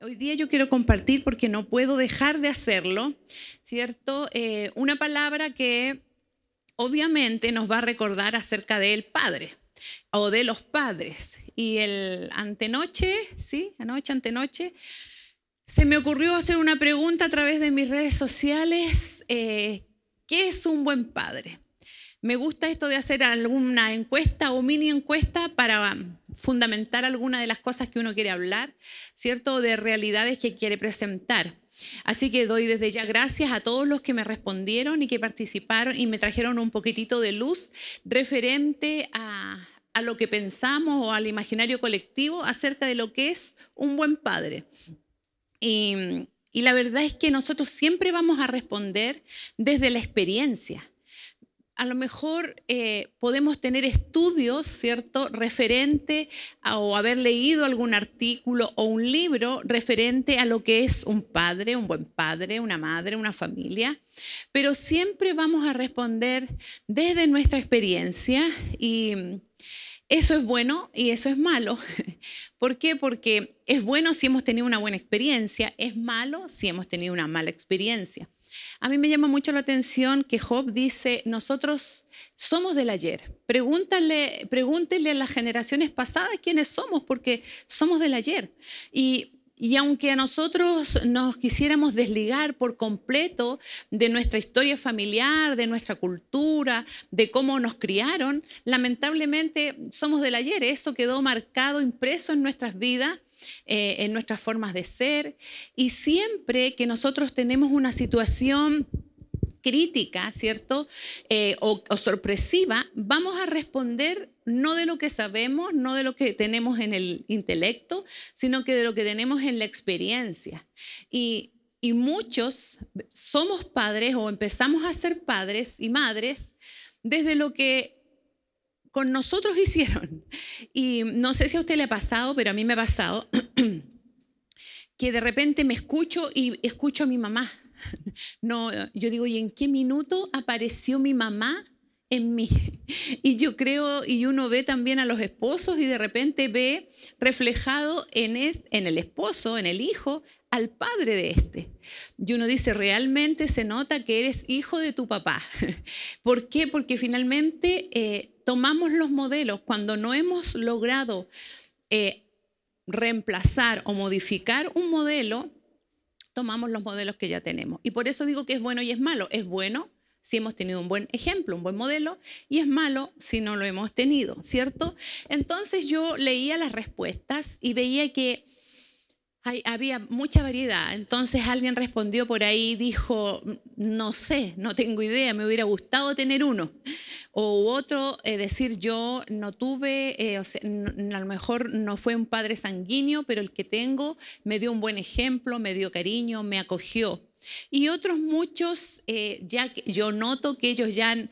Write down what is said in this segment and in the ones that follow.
hoy día yo quiero compartir, porque no puedo dejar de hacerlo, ¿cierto? Eh, una palabra que obviamente nos va a recordar acerca del Padre o de los padres. Y el antenoche, ¿sí? Anoche, antenoche, se me ocurrió hacer una pregunta a través de mis redes sociales. Eh, ¿Qué es un buen padre? Me gusta esto de hacer alguna encuesta o mini encuesta para fundamentar alguna de las cosas que uno quiere hablar, ¿cierto? de realidades que quiere presentar. Así que doy desde ya gracias a todos los que me respondieron y que participaron y me trajeron un poquitito de luz referente a, lo que pensamos o al imaginario colectivo acerca de lo que es un buen padre. y la verdad es que nosotros siempre vamos a responder desde la experiencia a lo mejor eh, podemos tener estudios, ¿cierto?, referente o haber leído algún artículo o un libro referente a lo que es un padre, un buen padre, una madre, una familia, pero siempre vamos a responder desde nuestra experiencia y eso es bueno y eso es malo. ¿Por qué? Porque es bueno si hemos tenido una buena experiencia, es malo si hemos tenido una mala experiencia. A mí me llama mucho la atención que Job dice, nosotros somos del ayer. pregúntenle a las generaciones pasadas quiénes somos, porque somos del ayer. Y y aunque a nosotros nos quisiéramos desligar por completo de nuestra historia familiar, de nuestra cultura, de cómo nos criaron, lamentablemente somos del ayer. Eso quedó marcado, impreso en nuestras vidas eh, en nuestras formas de ser. Y siempre que nosotros tenemos una situación crítica, ¿cierto? Eh, o, sorpresiva, vamos a responder no de lo que sabemos, no de lo que tenemos en el intelecto, sino que de lo que tenemos en la experiencia. Y y muchos somos padres o empezamos a ser padres y madres desde lo que con nosotros hicieron. Y no sé si a usted le ha pasado, pero a mí me ha pasado que de repente me escucho y escucho a mi mamá. No, yo digo, ¿y en qué minuto apareció mi mamá en mí? Y yo creo, y uno ve también a los esposos y de repente ve reflejado en en el esposo, en el hijo, al padre de este. Y uno dice, realmente se nota que eres hijo de tu papá. ¿Por qué? Porque finalmente eh, tomamos los modelos cuando no hemos logrado eh, reemplazar o modificar un modelo, tomamos los modelos que ya tenemos. Y por eso digo que es bueno y es malo. Es bueno si hemos tenido un buen ejemplo, un buen modelo, y es malo si no lo hemos tenido, ¿cierto? Entonces yo leía las respuestas y veía que había mucha variedad. Entonces alguien respondió por ahí dijo, no sé, no tengo idea, me hubiera gustado tener uno. O otro, es eh, decir, yo no tuve, eh, a lo mejor no fue un padre sanguíneo, pero el que tengo me dio un buen ejemplo, me dio cariño, me acogió. Y otros muchos, eh, ya yo noto que ellos ya han,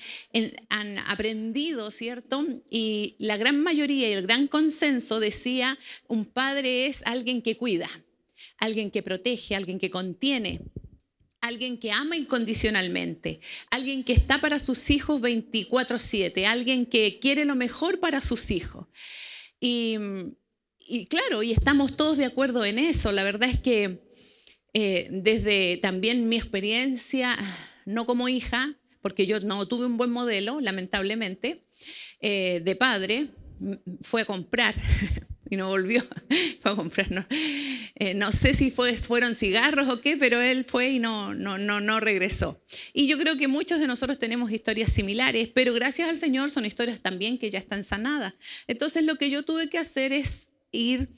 aprendido, ¿cierto? Y la gran mayoría y el gran consenso decía, un padre es alguien que cuida, alguien que protege, alguien que contiene. Alguien que ama incondicionalmente, alguien que está para sus hijos 24/7, alguien que quiere lo mejor para sus hijos. y claro, y estamos todos de acuerdo en eso. La verdad es que eh, desde también mi experiencia, no como hija, porque yo no tuve un buen modelo, lamentablemente, eh, de padre, fue a comprar y no volvió, a comprar, no, eh, sé si fueron cigarros o qué, pero él fue y no, no, no, no regresó. Y yo creo que muchos de nosotros tenemos historias similares, pero gracias al Señor son historias también que ya están sanadas. Entonces lo que yo tuve que hacer es ir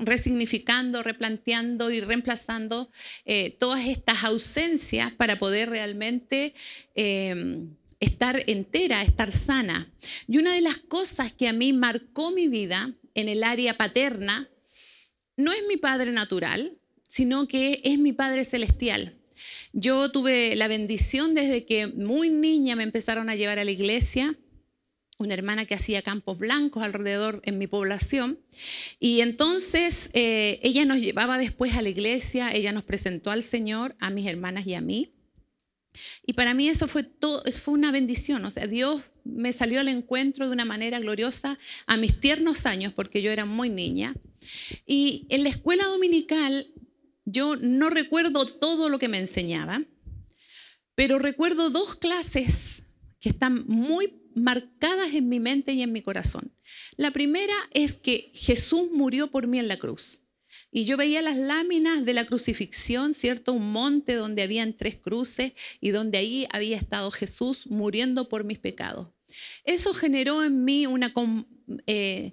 resignificando, replanteando y reemplazando eh, todas estas ausencias para poder realmente em, estar entera, estar sana. Y una de las cosas que a mí marcó mi vida en el área paterna no es mi padre natural, sino que es mi padre celestial. Yo tuve la bendición desde que muy niña me empezaron a llevar a la iglesia una hermana que hacía campos blancos alrededor en mi población. Y entonces eh, ella nos llevaba después a la iglesia, ella nos presentó al Señor, a mis hermanas y a mí. Y para mí eso fue, todo, fue una bendición, o sea, Dios me salió al encuentro de una manera gloriosa a mis tiernos años, porque yo era muy niña. Y en la escuela dominical yo no recuerdo todo lo que me enseñaba, pero recuerdo dos clases que están muy marcadas en mi mente y en mi corazón. La primera es que Jesús murió por mí en la cruz. Y yo veía las láminas de la crucifixión, ¿cierto? Un monte donde habían tres cruces y donde ahí había estado Jesús muriendo por mis pecados. Eso generó en mí una, eh,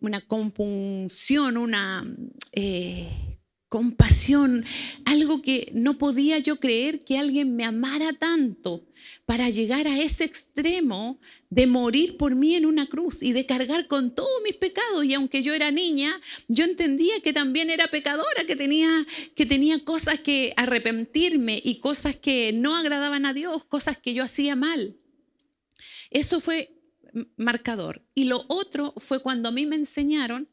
una compunción, una, eh, compasión, algo que no podía yo creer que alguien me amara tanto para llegar a ese extremo de morir por mí en una cruz y de cargar con todos mis pecados. Y aunque yo era niña, yo entendía que también era pecadora, que tenía, que tenía cosas que arrepentirme y cosas que no agradaban a Dios, cosas que yo hacía mal. Eso fue marcador. Y lo otro fue cuando a mí me enseñaron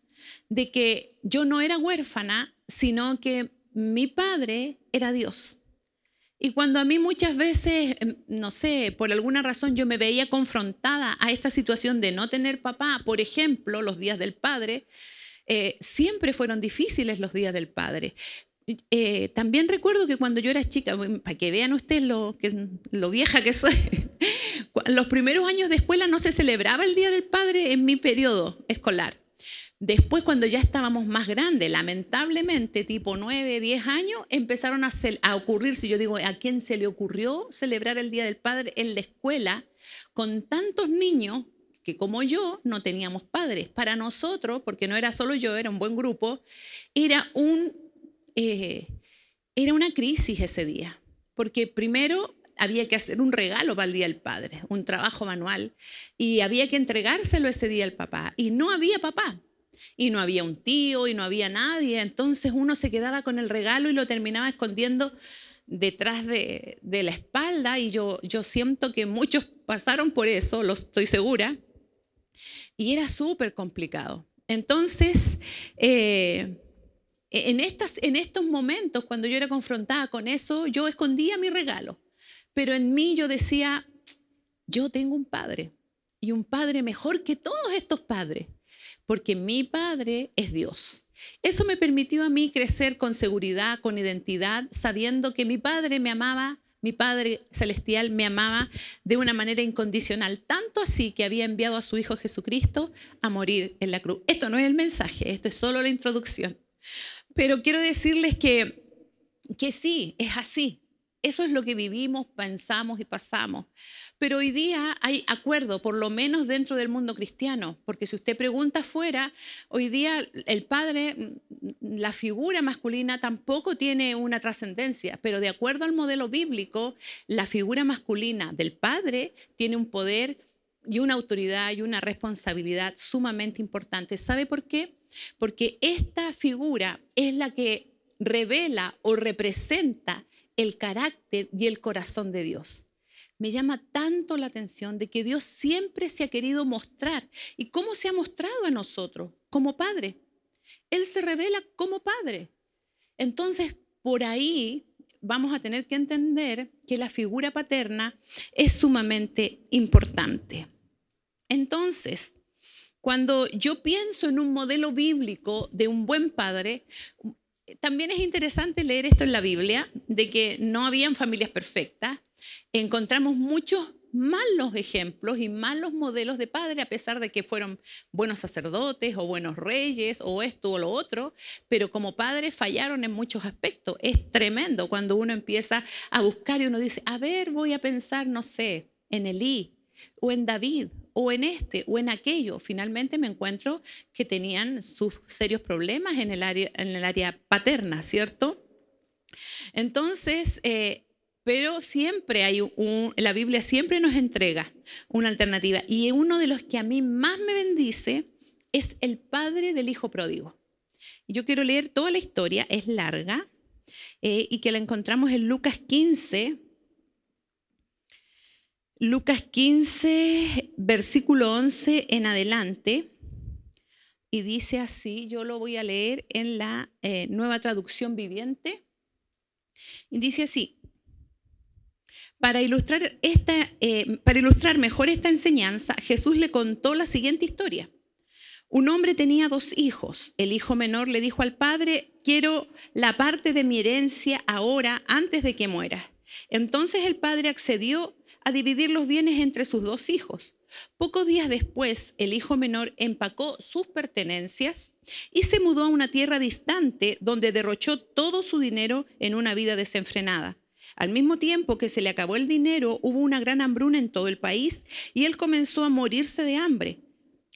de que yo no era huérfana, sino que mi padre era Dios. Y cuando a mí muchas veces, em, no sé, por alguna razón yo me veía confrontada a esta situación de no tener papá, por ejemplo, los días del padre, eh, siempre fueron difíciles los días del padre. Eh, también recuerdo que cuando yo era chica, para que vean ustedes lo, lo vieja que soy, los primeros años de escuela no se celebraba el Día del Padre en mi periodo escolar. Después, cuando ya estábamos más grandes, lamentablemente, tipo 9, 10 años, empezaron a, a si yo digo, ¿a quién se le ocurrió celebrar el Día del Padre en la escuela con tantos niños que como yo no teníamos padres? Para nosotros, porque no era solo yo, era un buen grupo, era, un, eh, era una crisis ese día. Porque primero había que hacer un regalo para el Día del Padre, un trabajo manual, y había que entregárselo ese día al papá, y no había papá. Y no había un tío y no había nadie. Entonces uno se quedaba con el regalo y lo terminaba escondiendo detrás de, la espalda. Y yo, siento que muchos pasaron por eso, lo estoy segura. Y era súper complicado. Entonces, eh, en, en estos momentos, cuando yo era confrontada con eso, yo escondía mi regalo. Pero en mí yo decía, yo tengo un padre y un padre mejor que todos estos padres porque mi Padre es Dios. Eso me permitió a mí crecer con seguridad, con identidad, sabiendo que mi Padre me amaba, mi Padre Celestial me amaba de una manera incondicional, tanto así que había enviado a su Hijo Jesucristo a morir en la cruz. Esto no es el mensaje, esto es solo la introducción. Pero quiero decirles que, que sí, es así. Eso es lo que vivimos, pensamos y pasamos. Pero hoy día hay acuerdo, por lo menos dentro del mundo cristiano, porque si usted pregunta fuera hoy día el padre, mm, la figura masculina tampoco tiene una trascendencia, pero de acuerdo al modelo bíblico, la figura masculina del padre tiene un poder y una autoridad y una responsabilidad sumamente importante. ¿Sabe por qué? Porque esta figura es la que revela o representa el carácter y el corazón de Dios. Me llama tanto la atención de que Dios siempre se ha querido mostrar y cómo se ha mostrado a nosotros como Padre. Él se revela como Padre. Entonces, por ahí vamos a tener que entender que la figura paterna es sumamente importante. Entonces, cuando yo pienso en un modelo bíblico de un buen padre, también es interesante leer esto en la Biblia, de que no habían familias perfectas. Encontramos muchos malos ejemplos y malos modelos de padres, a pesar de que fueron buenos sacerdotes o buenos reyes o esto o lo otro, pero como padres fallaron en muchos aspectos. Es tremendo cuando uno empieza a buscar y uno dice, a ver, voy a pensar, no sé, en Elí o en David o en este o en aquello. Finalmente me encuentro que tenían sus serios problemas en el área, en el área paterna, ¿cierto? Entonces, eh, pero siempre hay un, la Biblia siempre nos entrega una alternativa. Y uno de los que a mí más me bendice es el padre del hijo pródigo. Yo quiero leer toda la historia, es larga, eh, y que la encontramos en Lucas 15, Lucas 15, versículo 11 en adelante, y dice así, yo lo voy a leer en la eh, nueva traducción viviente, y dice así, para ilustrar, esta, eh, para ilustrar mejor esta enseñanza, Jesús le contó la siguiente historia. Un hombre tenía dos hijos. El hijo menor le dijo al padre, quiero la parte de mi herencia ahora antes de que muera. Entonces el padre accedió a dividir los bienes entre sus dos hijos. Pocos días después, el hijo menor empacó sus pertenencias y se mudó a una tierra distante donde derrochó todo su dinero en una vida desenfrenada. Al mismo tiempo que se le acabó el dinero, hubo una gran hambruna en todo el país y él comenzó a morirse de hambre.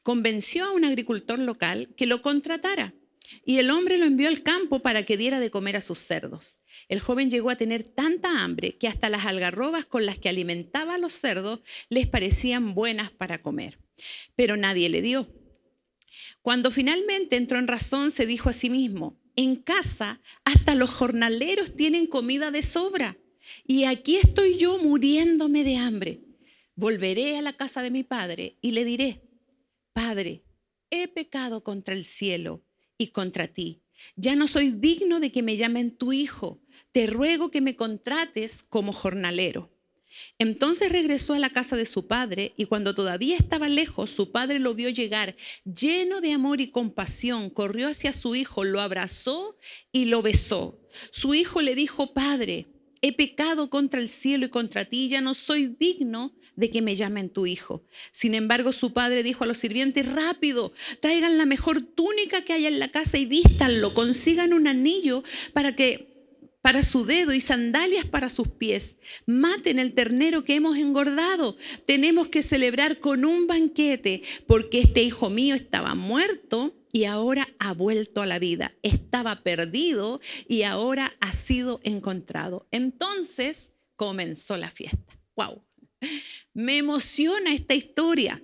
Convenció a un agricultor local que lo contratara y el hombre lo envió al campo para que diera de comer a sus cerdos. El joven llegó a tener tanta hambre que hasta las algarrobas con las que alimentaba a los cerdos les parecían buenas para comer. Pero nadie le dio. Cuando finalmente entró en razón, se dijo a sí mismo, en casa hasta los jornaleros tienen comida de sobra y aquí estoy yo muriéndome de hambre. Volveré a la casa de mi padre y le diré, Padre, he pecado contra el cielo y contra ti ya no soy digno de que me llamen tu hijo. Te ruego que me contrates como jornalero. Entonces regresó a la casa de su padre y cuando todavía estaba lejos, su padre lo vio llegar lleno de amor y compasión, corrió hacia su hijo, lo abrazó y lo besó. Su hijo le dijo, Padre, he pecado contra el cielo y contra ti, ya no soy digno de que me llamen tu hijo. Sin embargo, su padre dijo a los sirvientes, rápido, traigan la mejor túnica que haya en la casa y vístanlo, consigan un anillo para que para su dedo y sandalias para sus pies. Maten el ternero que hemos engordado. Tenemos que celebrar con un banquete, porque este hijo mío estaba muerto y ahora ha vuelto a la vida. Estaba perdido y ahora ha sido encontrado. Entonces comenzó la fiesta. ¡Wow! Me emociona esta historia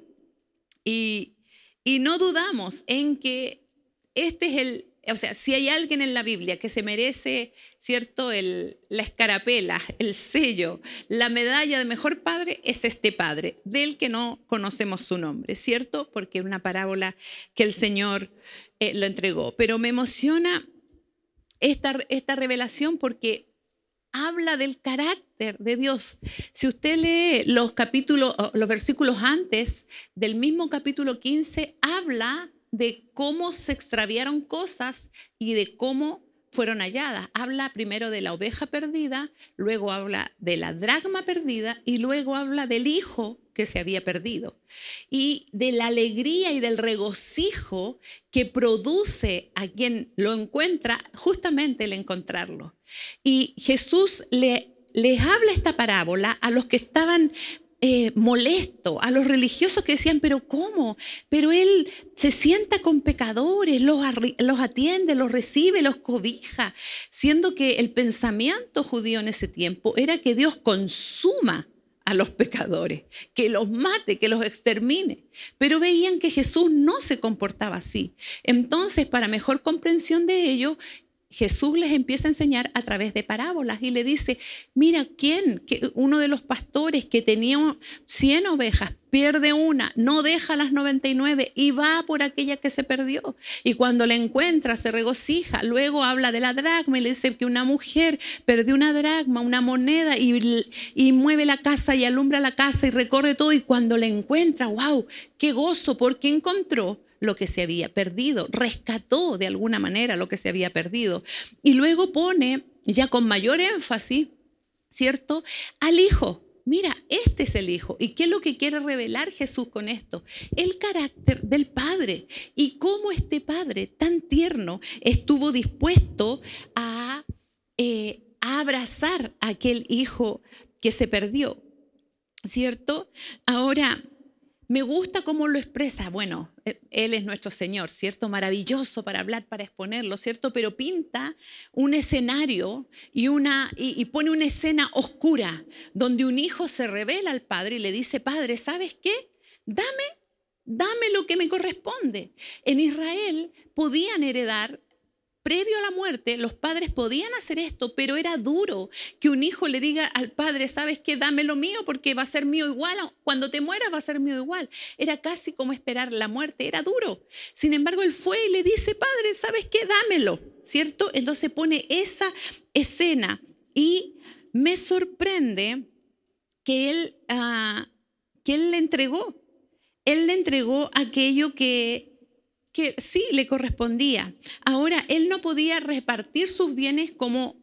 y, y no dudamos en que este es el o sea, si hay alguien en la Biblia que se merece, ¿cierto?, el, la escarapela, el sello, la medalla de mejor padre, es este padre, del que no conocemos su nombre, ¿cierto? Porque es una parábola que el Señor eh, lo entregó. Pero me emociona esta, esta revelación porque habla del carácter de Dios. Si usted lee los capítulos, los versículos antes del mismo capítulo 15, habla de cómo se extraviaron cosas y de cómo fueron halladas. Habla primero de la oveja perdida, luego habla de la dragma perdida y luego habla del hijo que se había perdido y de la alegría y del regocijo que produce a quien lo encuentra justamente el encontrarlo. Y Jesús le, les habla esta parábola a los que estaban eh, molesto, a los religiosos que decían, pero ¿cómo? Pero él se sienta con pecadores, los, los atiende, los recibe, los cobija, siendo que el pensamiento judío en ese tiempo era que Dios consuma a los pecadores, que los mate, que los extermine. Pero veían que Jesús no se comportaba así. Entonces, para mejor comprensión de ello, Jesús les empieza a enseñar a través de parábolas y le dice, mira, ¿quién? Uno de los pastores que tenía 100 ovejas pierde una, no deja las 99 y va por aquella que se perdió. Y cuando la encuentra, se regocija. Luego habla de la dracma y le dice que una mujer perdió una dracma, una moneda y, y mueve la casa y alumbra la casa y recorre todo. Y cuando la encuentra, wow, qué gozo, porque encontró lo que se había perdido, rescató de alguna manera lo que se había perdido. Y luego pone, ya con mayor énfasis, ¿cierto?, al hijo. Mira, este es el Hijo. ¿Y qué es lo que quiere revelar Jesús con esto? El carácter del Padre y cómo este Padre tan tierno estuvo dispuesto a, eh, abrazar a aquel Hijo que se perdió. ¿Cierto? Ahora, me gusta cómo lo expresa. Bueno, e, Él es nuestro Señor, ¿cierto? Maravilloso para hablar, para exponerlo, ¿cierto? Pero pinta un escenario y, una, y, pone una escena oscura donde un hijo se revela al padre y le dice, Padre, ¿sabes qué? Dame dame lo que me corresponde. En Israel podían heredar Previo a la muerte, los padres podían hacer esto, pero era duro que un hijo le diga al padre, sabes qué, dame lo mío porque va a ser mío igual, cuando te mueras va a ser mío igual. Era casi como esperar la muerte, era duro. Sin embargo, él fue y le dice, padre, sabes qué, dámelo, ¿cierto? Entonces pone esa escena y me sorprende que él, ah, que él le entregó. Él le entregó aquello que que sí le correspondía. Ahora, él no podía repartir sus bienes como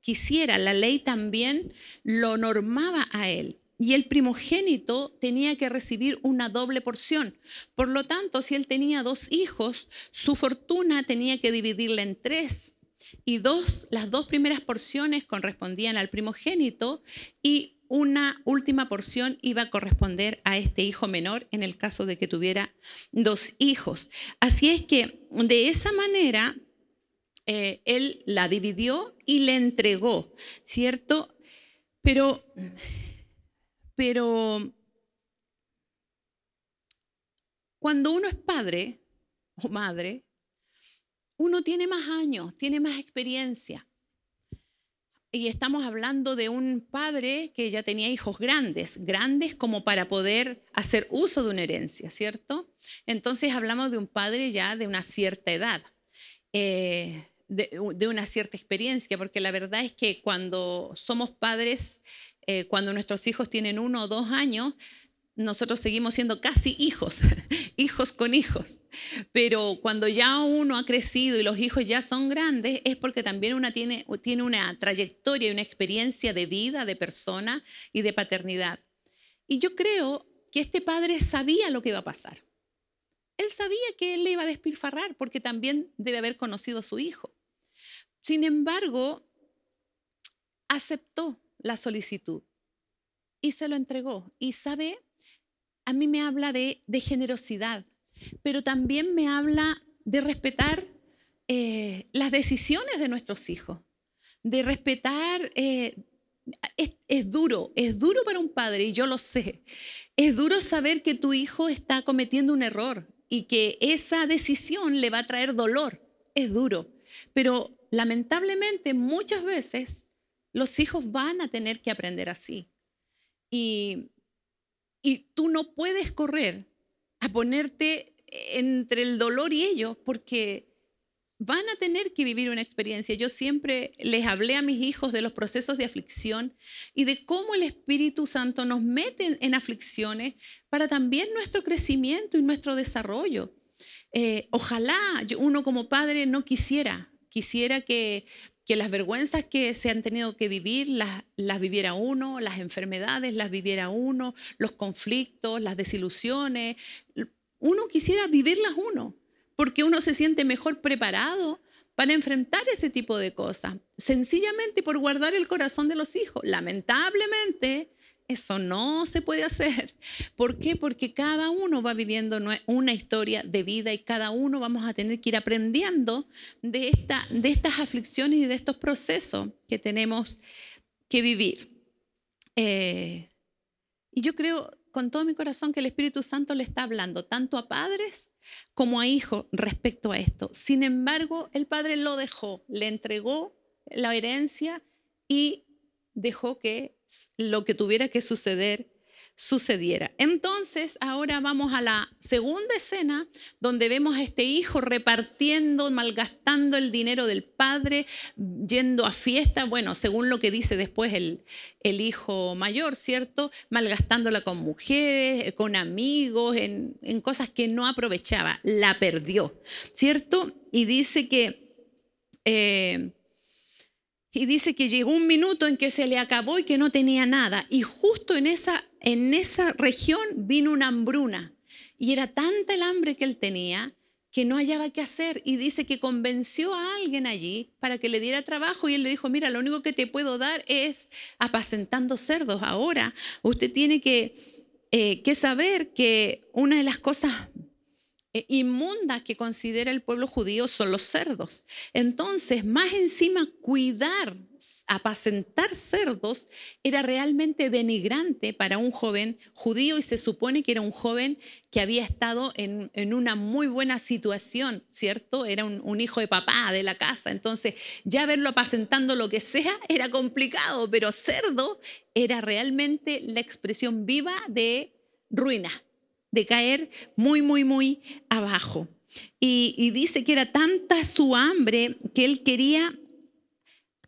quisiera. La ley también lo normaba a él. Y el primogénito tenía que recibir una doble porción. Por lo tanto, si él tenía dos hijos, su fortuna tenía que dividirla en tres y dos, las dos primeras porciones correspondían al primogénito y una última porción iba a corresponder a este hijo menor en el caso de que tuviera dos hijos. Así es que de esa manera eh, él la dividió y le entregó, ¿cierto? Pero, pero cuando uno es padre o madre, uno tiene más años, tiene más experiencia. Y estamos hablando de un padre que ya tenía hijos grandes, grandes como para poder hacer uso de una herencia, ¿cierto? Entonces hablamos de un padre ya de una cierta edad, eh, de, una cierta experiencia, porque la verdad es que cuando somos padres, eh, cuando nuestros hijos tienen uno o dos años, nosotros seguimos siendo casi hijos, hijos con hijos. Pero cuando ya uno ha crecido y los hijos ya son grandes, es porque también una tiene, tiene una trayectoria y una experiencia de vida, de persona y de paternidad. Y yo creo que este padre sabía lo que iba a pasar. Él sabía que él le iba a despilfarrar porque también debe haber conocido a su hijo. Sin embargo, aceptó la solicitud y se lo entregó. Y sabe a mí me habla de, generosidad, pero también me habla de respetar eh, las decisiones de nuestros hijos, de respetar... Eh, es, es, duro, es duro para un padre, y yo lo sé. Es duro saber que tu hijo está cometiendo un error y que esa decisión le va a traer dolor. Es duro. Pero lamentablemente muchas veces los hijos van a tener que aprender así. Y y tú no puedes correr a ponerte entre el dolor y ellos porque van a tener que vivir una experiencia. Yo siempre les hablé a mis hijos de los procesos de aflicción y de cómo el Espíritu Santo nos mete en aflicciones para también nuestro crecimiento y nuestro desarrollo. Eh, ojalá uno como padre no quisiera, quisiera que que las vergüenzas que se han tenido que vivir las, las, viviera uno, las enfermedades las viviera uno, los conflictos, las desilusiones. Uno quisiera vivirlas uno, porque uno se siente mejor preparado para enfrentar ese tipo de cosas, sencillamente por guardar el corazón de los hijos. Lamentablemente, eso no se puede hacer. ¿Por qué? Porque cada uno va viviendo una historia de vida y cada uno vamos a tener que ir aprendiendo de, esta, de estas aflicciones y de estos procesos que tenemos que vivir. Eh, y yo creo con todo mi corazón que el Espíritu Santo le está hablando tanto a padres como a hijos respecto a esto. Sin embargo, el padre lo dejó, le entregó la herencia y dejó que lo que tuviera que suceder sucediera. Entonces, ahora vamos a la segunda escena donde vemos a este hijo repartiendo, malgastando el dinero del padre, yendo a fiesta, bueno, según lo que dice después el, hijo mayor, ¿cierto? Malgastándola con mujeres, eh, con amigos, en, cosas que no aprovechaba, la perdió, ¿cierto? Y dice que... Eh, y dice que llegó un minuto en que se le acabó y que no tenía nada. Y justo en esa, en esa región vino una hambruna. Y era tanta el hambre que él tenía que no hallaba qué hacer. Y dice que convenció a alguien allí para que le diera trabajo. Y él le dijo, mira, lo único que te puedo dar es apacentando cerdos. Ahora usted tiene que, eh, que saber que una de las cosas eh, inmunda que considera el pueblo judío son los cerdos. Entonces, más encima, cuidar, apacentar cerdos era realmente denigrante para un joven judío y se supone que era un joven que había estado en, una muy buena situación, ¿cierto? Era un, hijo de papá de la casa. Entonces, ya verlo apacentando lo que sea era complicado, pero cerdo era realmente la expresión viva de ruina de caer muy, muy, muy abajo. Y, dice que era tanta su hambre que él quería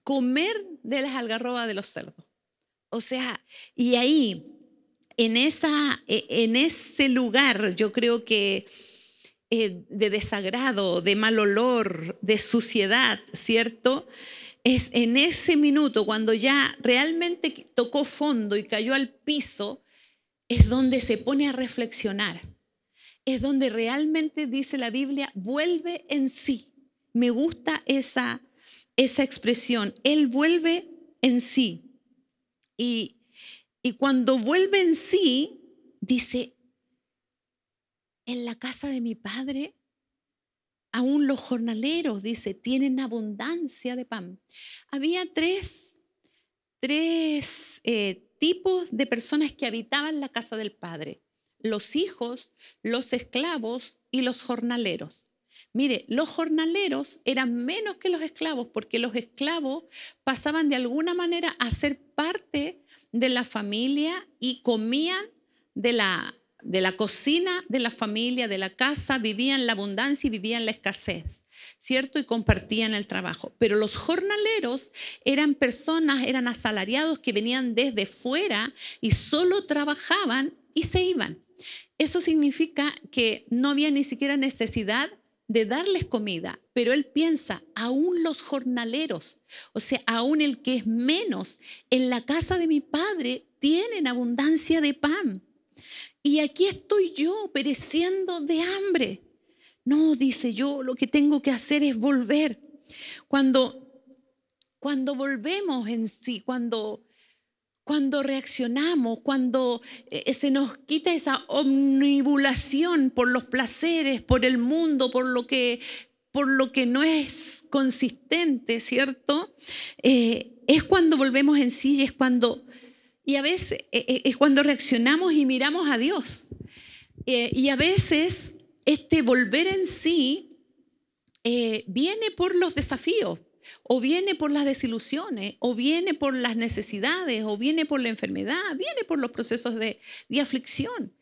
comer de las algarrobas de los cerdos. O sea, y ahí, en, esa, e, en ese lugar, yo creo que eh, de desagrado, de mal olor, de suciedad, ¿cierto? Es en ese minuto cuando ya realmente tocó fondo y cayó al piso, es donde se pone a reflexionar, es donde realmente dice la Biblia, vuelve en sí. Me gusta esa, esa expresión, Él vuelve en sí. Y, y cuando vuelve en sí, dice, en la casa de mi padre aún los jornaleros, dice, tienen abundancia de pan. Había tres, tres eh, tipos de personas que habitaban la casa del Padre, los hijos, los esclavos y los jornaleros. Mire, los jornaleros eran menos que los esclavos porque los esclavos pasaban de alguna manera a ser parte de la familia y comían de la, de la cocina de la familia, de la casa, vivían la abundancia y vivían la escasez. ¿cierto? Y compartían el trabajo. Pero los jornaleros eran personas, eran asalariados que venían desde fuera y solo trabajaban y se iban. Eso significa que no había ni siquiera necesidad de darles comida, pero él piensa, aún los jornaleros, o sea, aún el que es menos, en la casa de mi padre tienen abundancia de pan. Y aquí estoy yo pereciendo de hambre. No, dice yo, lo que tengo que hacer es volver. Cuando, cuando volvemos en sí, cuando, cuando reaccionamos, cuando eh, eh, se nos quita esa omnibulación por los placeres, por el mundo, por lo que, por lo que no es consistente, ¿cierto? Eh, es cuando volvemos en sí y es cuando, y a veces, es cuando reaccionamos y miramos a Dios. y a veces este volver en sí eh, viene por los desafíos, o viene por las desilusiones, o viene por las necesidades, o viene por la enfermedad, viene por los procesos de, aflicción.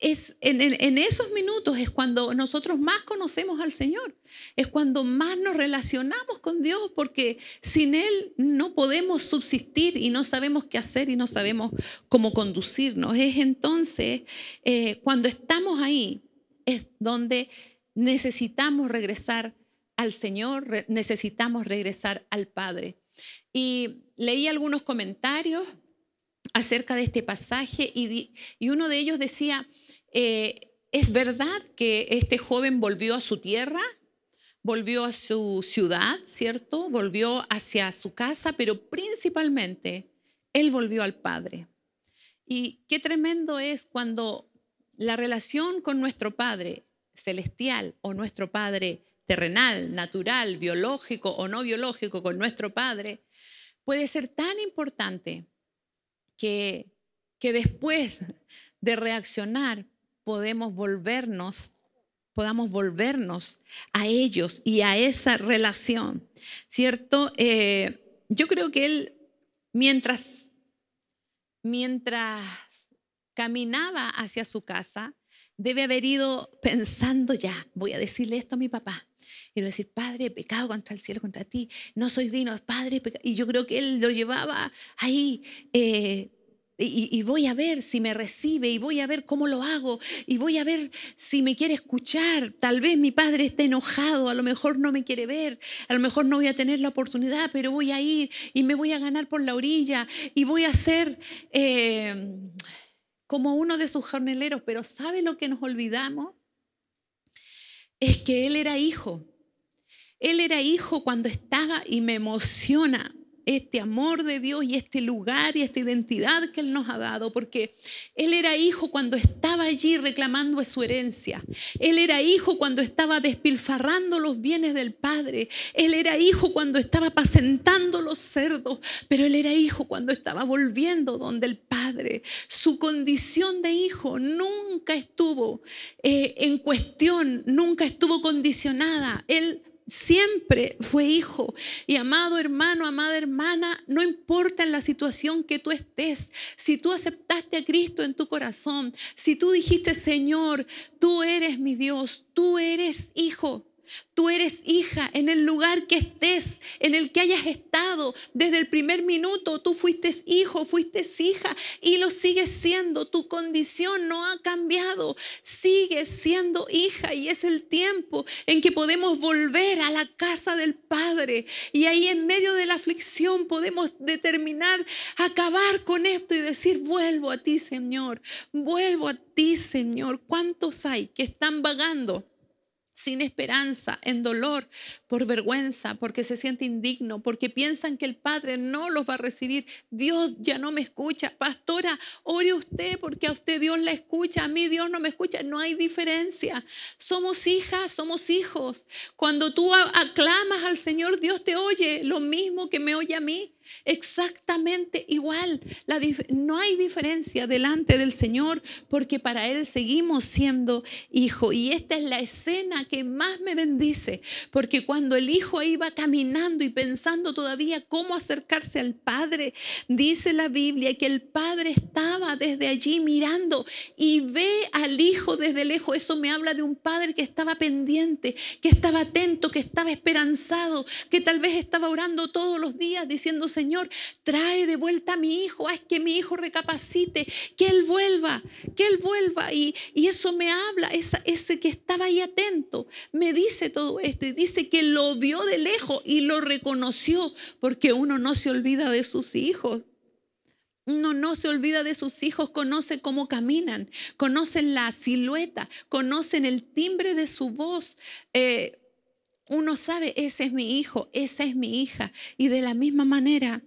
Es, en, esos minutos es cuando nosotros más conocemos al Señor, es cuando más nos relacionamos con Dios, porque sin Él no podemos subsistir y no sabemos qué hacer y no sabemos cómo conducirnos. Es entonces eh, cuando estamos ahí es donde necesitamos regresar al Señor, necesitamos regresar al Padre. Y leí algunos comentarios acerca de este pasaje y, uno de ellos decía, eh, ¿es verdad que este joven volvió a su tierra? Volvió a su ciudad, ¿cierto? Volvió hacia su casa, pero principalmente él volvió al Padre. Y qué tremendo es cuando la relación con nuestro Padre celestial o nuestro Padre terrenal, natural, biológico o no biológico con nuestro Padre, puede ser tan importante que, que después de reaccionar podemos volvernos, podamos volvernos a ellos y a esa relación, ¿cierto? Eh, yo creo que él, mientras, mientras caminaba hacia su casa, debe haber ido pensando ya, voy a decirle esto a mi papá. Y a decir, Padre, pecado contra el cielo, contra ti, no soy digno, Padre, Y yo creo que él lo llevaba ahí. Eh, y, voy a ver si me recibe, y voy a ver cómo lo hago, y voy a ver si me quiere escuchar. Tal vez mi padre esté enojado, a lo mejor no me quiere ver, a lo mejor no voy a tener la oportunidad, pero voy a ir y me voy a ganar por la orilla y voy a hacer... Eh, como uno de sus jornaleros, pero ¿sabe lo que nos olvidamos? Es que él era hijo. Él era hijo cuando estaba, y me emociona este amor de Dios y este lugar y esta identidad que Él nos ha dado, porque Él era hijo cuando estaba allí reclamando su herencia, Él era hijo cuando estaba despilfarrando los bienes del Padre, Él era hijo cuando estaba apacentando los cerdos, pero Él era hijo cuando estaba volviendo donde el Padre. Su condición de hijo nunca estuvo eh, en cuestión, nunca estuvo condicionada. Él siempre fue hijo. Y amado hermano, amada hermana, no importa en la situación que tú estés, si tú aceptaste a Cristo en tu corazón, si tú dijiste, Señor, tú eres mi Dios, tú eres hijo. Tú eres hija en el lugar que estés, en el que hayas estado. Desde el primer minuto tú fuiste hijo, fuiste hija y lo sigues siendo. Tu condición no ha cambiado. Sigues siendo hija y es el tiempo en que podemos volver a la casa del Padre. Y ahí en medio de la aflicción podemos determinar, acabar con esto y decir, vuelvo a ti Señor, vuelvo a ti Señor. ¿Cuántos hay que están vagando? sin esperanza, en dolor, por vergüenza, porque se siente indigno, porque piensan que el Padre no los va a recibir. Dios ya no me escucha. Pastora, ore usted porque a usted Dios la escucha, a mí Dios no me escucha. No hay diferencia. Somos hijas, somos hijos. Cuando tú aclamas al Señor, Dios te oye lo mismo que me oye a mí. Exactamente igual. no hay diferencia delante del Señor porque para Él seguimos siendo hijo. Y esta es la escena más me bendice, porque cuando el hijo iba caminando y pensando todavía cómo acercarse al Padre, dice la Biblia que el Padre estaba desde allí mirando y ve al hijo desde lejos. Eso me habla de un Padre que estaba pendiente, que estaba atento, que estaba esperanzado, que tal vez estaba orando todos los días diciendo, Señor, trae de vuelta a mi hijo, haz que mi hijo recapacite, que él vuelva, que él vuelva. Y, y eso me habla, ese que estaba ahí atento me dice todo esto y dice que lo vio de lejos y lo reconoció porque uno no se olvida de sus hijos. Uno no se olvida de sus hijos, conoce cómo caminan, conocen la silueta, conocen el timbre de su voz. Eh, uno sabe, ese es mi hijo, esa es mi hija. Y de la misma manera,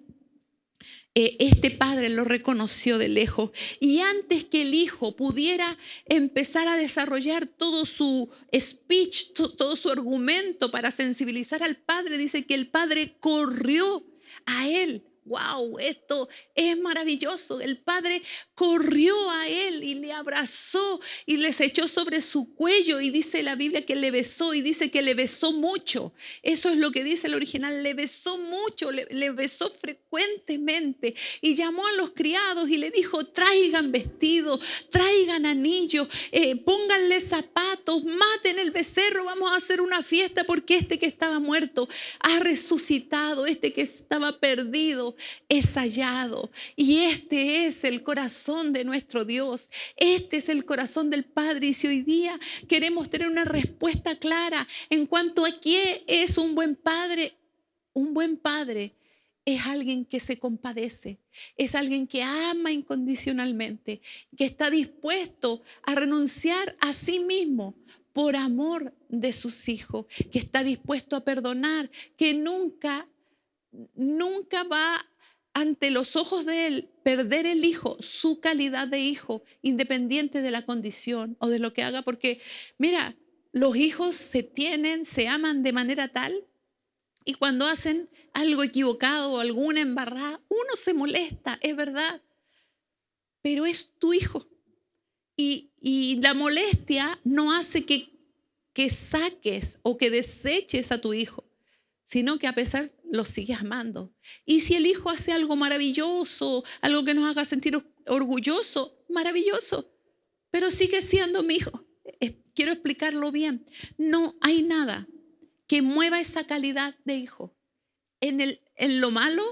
eh, este padre lo reconoció de lejos. Y antes que el hijo pudiera empezar a desarrollar todo su speech, todo su argumento para sensibilizar al padre, dice que el padre corrió a él wow, esto es maravilloso. El padre corrió a él y le abrazó y les echó sobre su cuello y dice la Biblia que le besó y dice que le besó mucho. Eso es lo que dice el original, le besó mucho, le, besó frecuentemente y llamó a los criados y le dijo, traigan vestido, traigan anillo, eh, pónganle zapatos, maten el becerro, vamos a hacer una fiesta porque este que estaba muerto ha resucitado, este que estaba perdido es hallado. Y este es el corazón de nuestro Dios. Este es el corazón del Padre. Y si hoy día queremos tener una respuesta clara en cuanto a qué es un buen Padre, un buen Padre es alguien que se compadece, es alguien que ama incondicionalmente, que está dispuesto a renunciar a sí mismo por amor de sus hijos, que está dispuesto a perdonar, que nunca nunca va ante los ojos de él perder el hijo, su calidad de hijo, independiente de la condición o de lo que haga, porque mira, los hijos se tienen, se aman de manera tal y cuando hacen algo equivocado o alguna embarrada, uno se molesta, es verdad, pero es tu hijo. Y, la molestia no hace que, que saques o que deseches a tu hijo sino que a pesar lo sigue amando. Y si el hijo hace algo maravilloso, algo que nos haga sentir orgulloso, maravilloso, pero sigue siendo mi hijo. Quiero explicarlo bien. No hay nada que mueva esa calidad de hijo. En, el, en lo malo,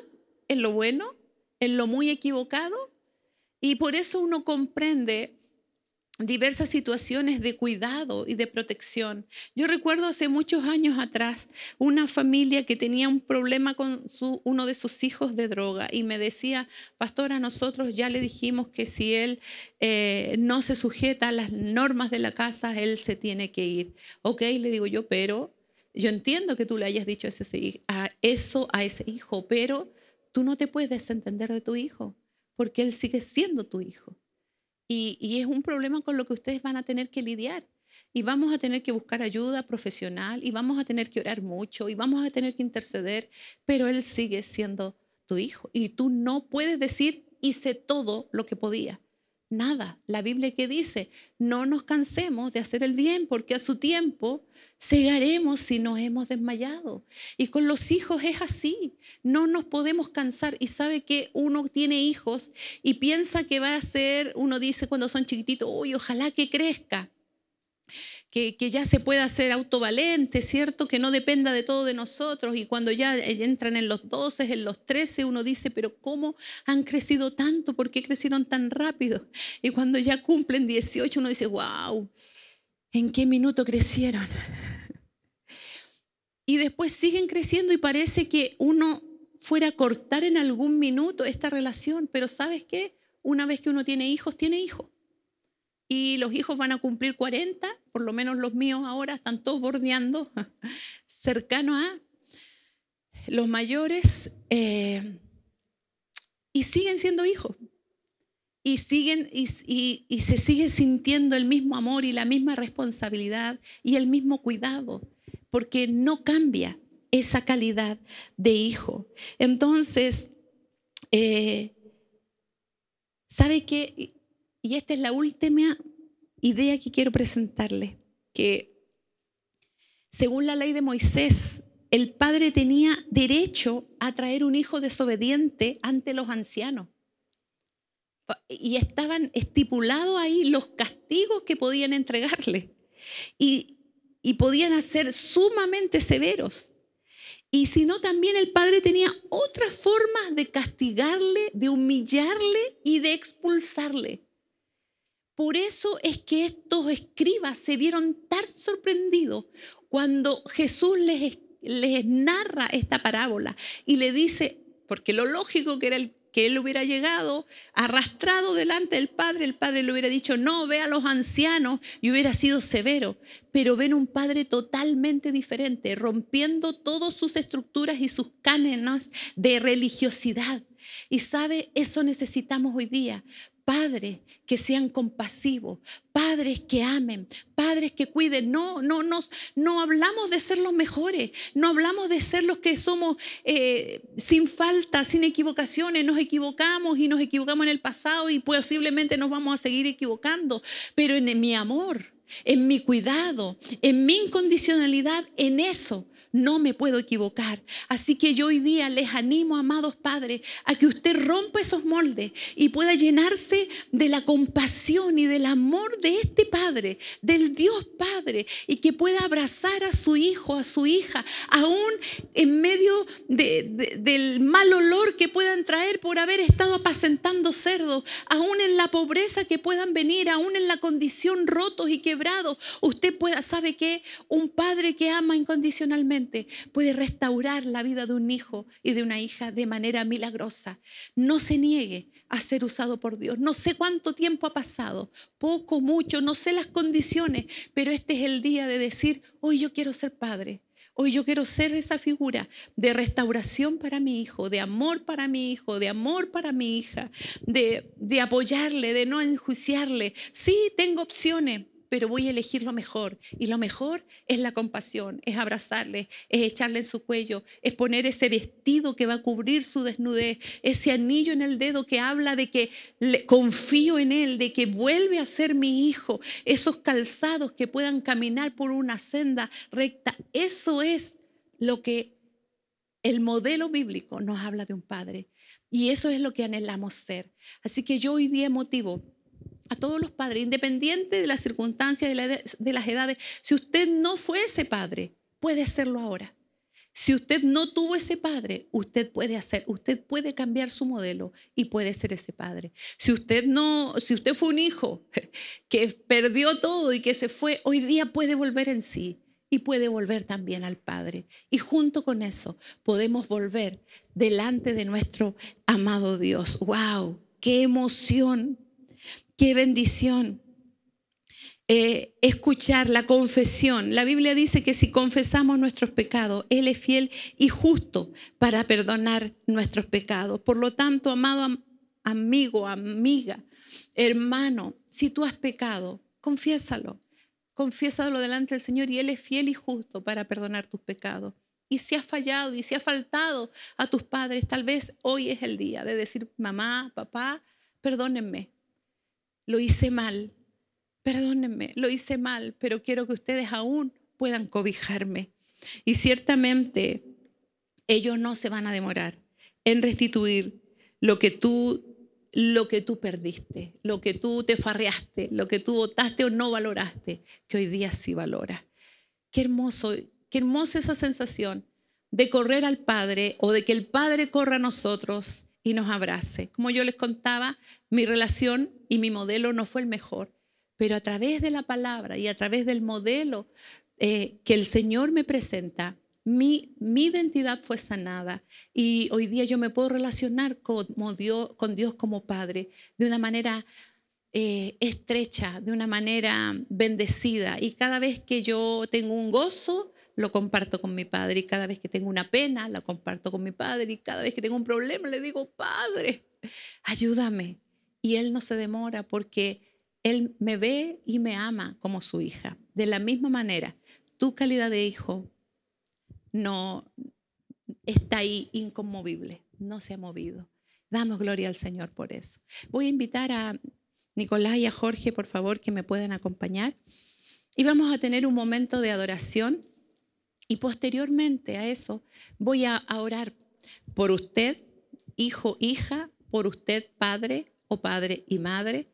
en lo bueno, en lo muy equivocado. Y por eso uno comprende diversas situaciones de cuidado y de protección. Yo recuerdo hace muchos años atrás una familia que tenía un problema con su, uno de sus hijos de droga y me decía, pastora, nosotros ya le dijimos que si él eh, no se sujeta a las normas de la casa, él se tiene que ir. Ok, le digo yo, pero yo entiendo que tú le hayas dicho a eso a ese hijo, pero tú no te puedes desentender de tu hijo porque él sigue siendo tu hijo. Y, es un problema con lo que ustedes van a tener que lidiar y vamos a tener que buscar ayuda profesional y vamos a tener que orar mucho y vamos a tener que interceder, pero Él sigue siendo tu hijo y tú no puedes decir hice todo lo que podía. Nada. La Biblia que dice, no nos cansemos de hacer el bien, porque a su tiempo cegaremos si nos hemos desmayado. Y con los hijos es así. No nos podemos cansar. Y sabe que uno tiene hijos y piensa que va a ser, uno dice cuando son chiquititos, uy, ojalá que crezca que, ya se pueda ser autovalente, ¿cierto? Que no dependa de todo de nosotros. Y cuando ya entran en los 12, en los 13, uno dice, pero ¿cómo han crecido tanto? ¿Por qué crecieron tan rápido? Y cuando ya cumplen 18, uno dice, wow, ¿en qué minuto crecieron? Y después siguen creciendo y parece que uno fuera a cortar en algún minuto esta relación, pero ¿sabes qué? Una vez que uno tiene hijos, tiene hijos. Y los hijos van a cumplir 40 por lo menos los míos ahora, están todos bordeando, cercano a los mayores, eh, y siguen siendo hijos. Y, siguen, y, se sigue sintiendo el mismo amor y la misma responsabilidad y el mismo cuidado, porque no cambia esa calidad de hijo. Entonces, eh, ¿sabe qué? Y esta es la última idea que quiero presentarle, que según la ley de Moisés, el padre tenía derecho a traer un hijo desobediente ante los ancianos. Y estaban estipulados ahí los castigos que podían entregarle. Y, y podían ser sumamente severos. Y si no, también el padre tenía otras formas de castigarle, de humillarle y de expulsarle. Por eso es que estos escribas se vieron tan sorprendidos cuando Jesús les, les narra esta parábola y le dice, porque lo lógico que era que él hubiera llegado arrastrado delante del padre, el padre le hubiera dicho, no, ve a los ancianos y hubiera sido severo, pero ven un padre totalmente diferente, rompiendo todas sus estructuras y sus cánones de religiosidad. Y sabe, eso necesitamos hoy día, Padres que sean compasivos, padres que amen, padres que cuiden. No, no, nos, no hablamos de ser los mejores, no hablamos de ser los que somos eh, sin falta, sin equivocaciones. Nos equivocamos y nos equivocamos en el pasado y posiblemente nos vamos a seguir equivocando. Pero en mi amor, en mi cuidado, en mi incondicionalidad, en eso no me puedo equivocar. Así que yo hoy día les animo, amados padres, a que usted rompa esos moldes y pueda llenarse de la compasión y del amor de este Padre, del Dios Padre, y que pueda abrazar a su hijo, a su hija, aún en medio del mal olor que puedan traer por haber estado apacentando cerdos, aún en la pobreza que puedan venir, aún en la condición rotos y quebrados. Usted pueda, ¿sabe qué? Un Padre que ama incondicionalmente puede restaurar la vida de un hijo y de una hija de manera milagrosa. No se niegue a ser usado por Dios. No sé cuánto tiempo ha pasado, poco, mucho, no sé las condiciones, pero este es el día de decir, hoy yo quiero ser padre. Hoy yo quiero ser esa figura de restauración para mi hijo, de amor para mi hijo, de amor para mi hija, de, de apoyarle, de no enjuiciarle. Sí, tengo opciones, pero voy a elegir lo mejor. Y lo mejor es la compasión, es abrazarle, es echarle en su cuello, es poner ese vestido que va a cubrir su desnudez, ese anillo en el dedo que habla de que confío en él, de que vuelve a ser mi hijo, esos calzados que puedan caminar por una senda recta. Eso es lo que el modelo bíblico nos habla de un padre. Y eso es lo que anhelamos ser. Así que yo hoy día motivo a todos los padres, independiente de las circunstancias, de, las edades. Si usted no fue ese padre, puede hacerlo ahora. Si usted no tuvo ese padre, usted puede hacer, usted puede cambiar su modelo y puede ser ese padre. Si usted no, si usted fue un hijo que perdió todo y que se fue, hoy día puede volver en sí y puede volver también al Padre. Y junto con eso podemos volver delante de nuestro amado Dios. ¡Wow! ¡Qué emoción! Qué bendición. Eh, escuchar la confesión. La Biblia dice que si confesamos nuestros pecados, Él es fiel y justo para perdonar nuestros pecados. Por lo tanto, amado amigo, amiga, hermano, si tú has pecado, confiésalo. Confiésalo delante del Señor y Él es fiel y justo para perdonar tus pecados. Y si has fallado y si has faltado a tus padres, tal vez hoy es el día de decir, mamá, papá, perdónenme, lo hice mal, perdónenme, lo hice mal, pero quiero que ustedes aún puedan cobijarme. Y ciertamente ellos no se van a demorar en restituir lo que tú lo que tú perdiste, lo que tú te farreaste, lo que tú votaste o no valoraste, que hoy día sí valora. Qué hermoso, qué hermosa esa sensación de correr al Padre o de que el Padre corra a nosotros y nos abrace. Como yo les contaba, mi relación y mi modelo no fue el mejor, pero a través de la palabra y a través del modelo eh, que el Señor me presenta, mi, identidad fue sanada y hoy día yo me puedo relacionar con, Dios, como Padre de una manera eh, estrecha, de una manera bendecida. Y cada vez que yo tengo un gozo, lo comparto con mi Padre. Y cada vez que tengo una pena, la comparto con mi Padre. Y cada vez que tengo un problema, le digo, Padre, ayúdame, y Él no se demora porque Él me ve y me ama como su hija. De la misma manera, tu calidad de hijo no está ahí inconmovible, no se ha movido. Damos gloria al Señor por eso. Voy a invitar a Nicolás y a Jorge, por favor, que me puedan acompañar. Y vamos a tener un momento de adoración y posteriormente a eso voy a orar por usted, hijo, hija, por usted, padre, oh padre y madre,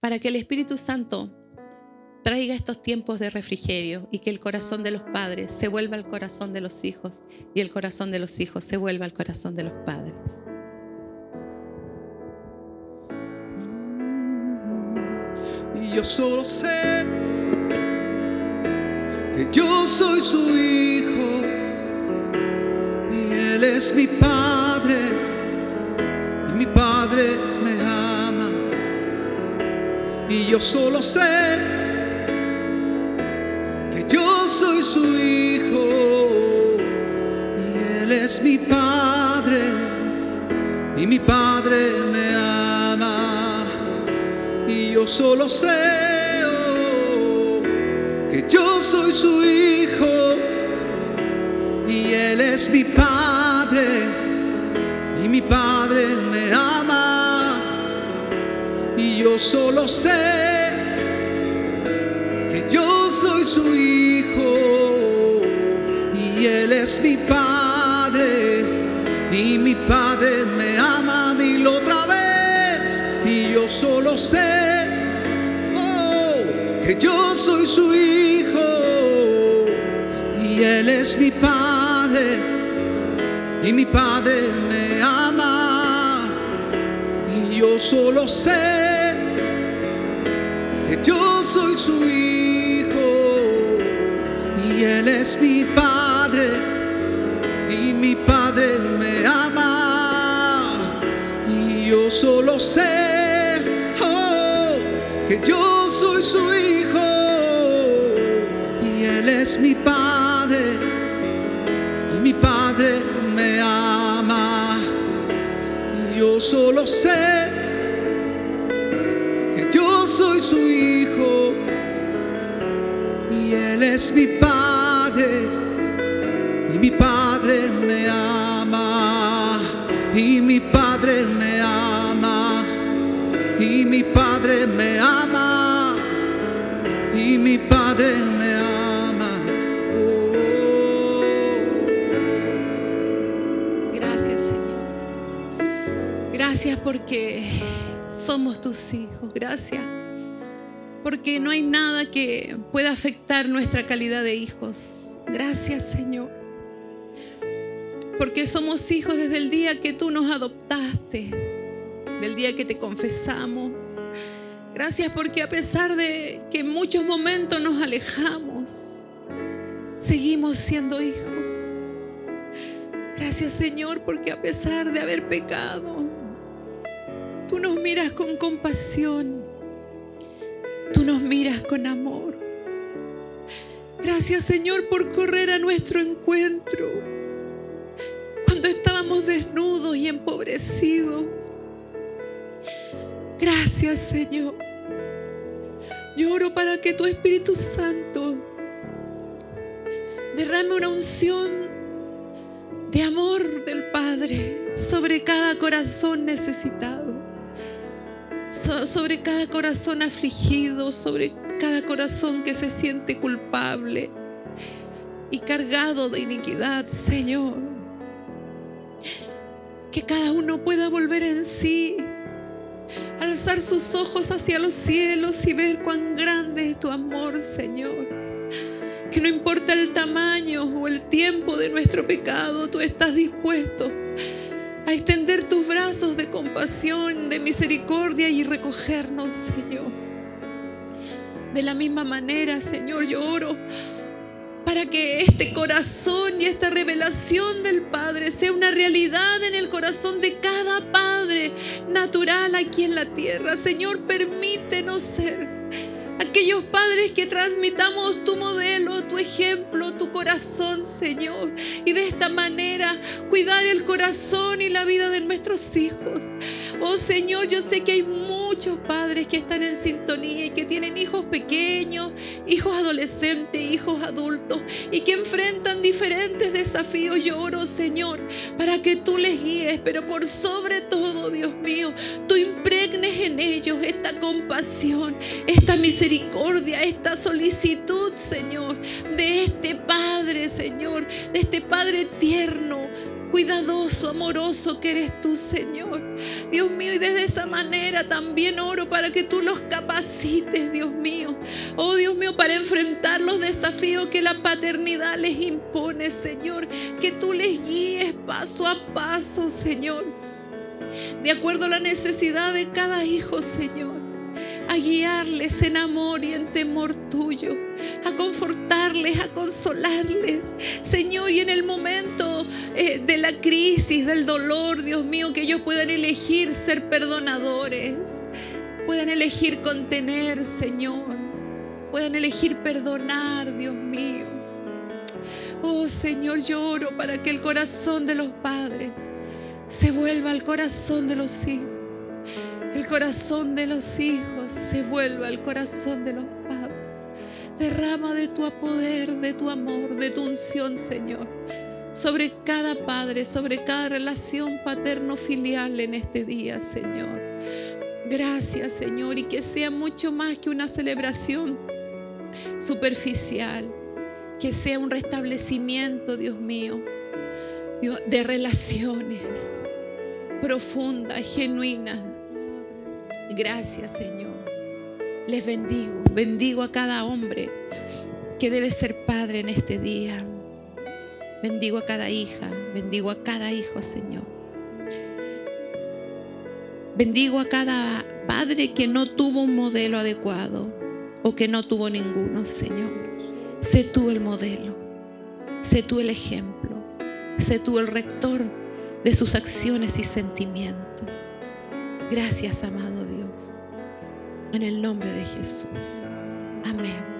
para que el Espíritu Santo traiga estos tiempos de refrigerio y que el corazón de los padres se vuelva al corazón de los hijos y el corazón de los hijos se vuelva al corazón de los padres. Y yo solo sé que yo soy su hijo y él es mi padre. yo solo sé que yo soy su hijo y él es mi padre y mi padre me ama. Y yo solo sé oh, que yo soy su hijo y él es mi padre y mi padre me ama yo solo sé que yo soy su hijo y él es mi padre y mi padre me ama, dilo otra vez y yo solo sé oh, que yo soy su hijo y él es mi padre y mi padre me ama y yo solo sé que yo soy su hijo y él es mi padre y mi padre me ama y yo solo sé oh, que yo soy su hijo y él es mi padre y mi padre me ama y yo solo sé es mi Padre y mi Padre me ama y mi Padre me ama y mi Padre me ama y mi Padre me ama. Oh. Gracias Señor. Gracias porque somos tus hijos. Gracias porque no hay nada que pueda afectar nuestra calidad de hijos. Gracias Señor, porque somos hijos desde el día que tú nos adoptaste, del día que te confesamos. Gracias porque a pesar de que en muchos momentos nos alejamos, seguimos siendo hijos. Gracias Señor porque a pesar de haber pecado, tú nos miras con compasión Tú nos miras con amor. Gracias Señor por correr a nuestro encuentro. Cuando estábamos desnudos y empobrecidos. Gracias Señor. Lloro para que tu Espíritu Santo derrame una unción de amor del Padre sobre cada corazón necesitado sobre cada corazón afligido, sobre cada corazón que se siente culpable y cargado de iniquidad, Señor. Que cada uno pueda volver en sí, alzar sus ojos hacia los cielos y ver cuán grande es tu amor, Señor. Que no importa el tamaño o el tiempo de nuestro pecado, tú estás dispuesto a extender tus brazos de compasión, de misericordia y recogernos, Señor. De la misma manera, Señor, lloro, para que este corazón y esta revelación del Padre sea una realidad en el corazón de cada Padre natural aquí en la tierra. Señor, permítenos ser aquellos padres que transmitamos tu modelo, tu ejemplo, tu corazón, Señor. Y de esta manera cuidar el corazón y la vida de nuestros hijos. Oh Señor, yo sé que hay muchos padres que están en sintonía y que tienen hijos pequeños, hijos adolescentes, hijos adultos y que enfrentan diferentes desafíos. Lloro, Señor, para que tú les guíes, pero por sobre todo, Dios mío, tú impregnes en ellos esta compasión, esta misericordia, esta solicitud, Señor, de este Padre, Señor, de este Padre tierno cuidadoso, amoroso que eres tú, Señor. Dios mío, y desde esa manera también oro para que tú los capacites, Dios mío. Oh Dios mío, para enfrentar los desafíos que la paternidad les impone, Señor. Que tú les guíes paso a paso, Señor. De acuerdo a la necesidad de cada hijo, Señor a guiarles en amor y en temor tuyo, a confortarles, a consolarles, Señor, y en el momento eh, de la crisis, del dolor, Dios mío, que ellos puedan elegir ser perdonadores, puedan elegir contener, Señor, puedan elegir perdonar, Dios mío. Oh Señor, lloro para que el corazón de los padres se vuelva al corazón de los hijos corazón de los hijos se vuelva al corazón de los padres. Derrama de tu poder, de tu amor, de tu unción, Señor, sobre cada padre, sobre cada relación paterno-filial en este día, Señor. Gracias, Señor, y que sea mucho más que una celebración superficial, que sea un restablecimiento, Dios mío, de relaciones profundas, genuinas Gracias, Señor. Les bendigo, bendigo a cada hombre que debe ser padre en este día. Bendigo a cada hija, bendigo a cada hijo, Señor. Bendigo a cada padre que no tuvo un modelo adecuado o que no tuvo ninguno, Señor. Sé tú el modelo, sé tú el ejemplo, sé tú el rector de sus acciones y sentimientos. Gracias, amado Dios. En el nombre de Jesús. Amén.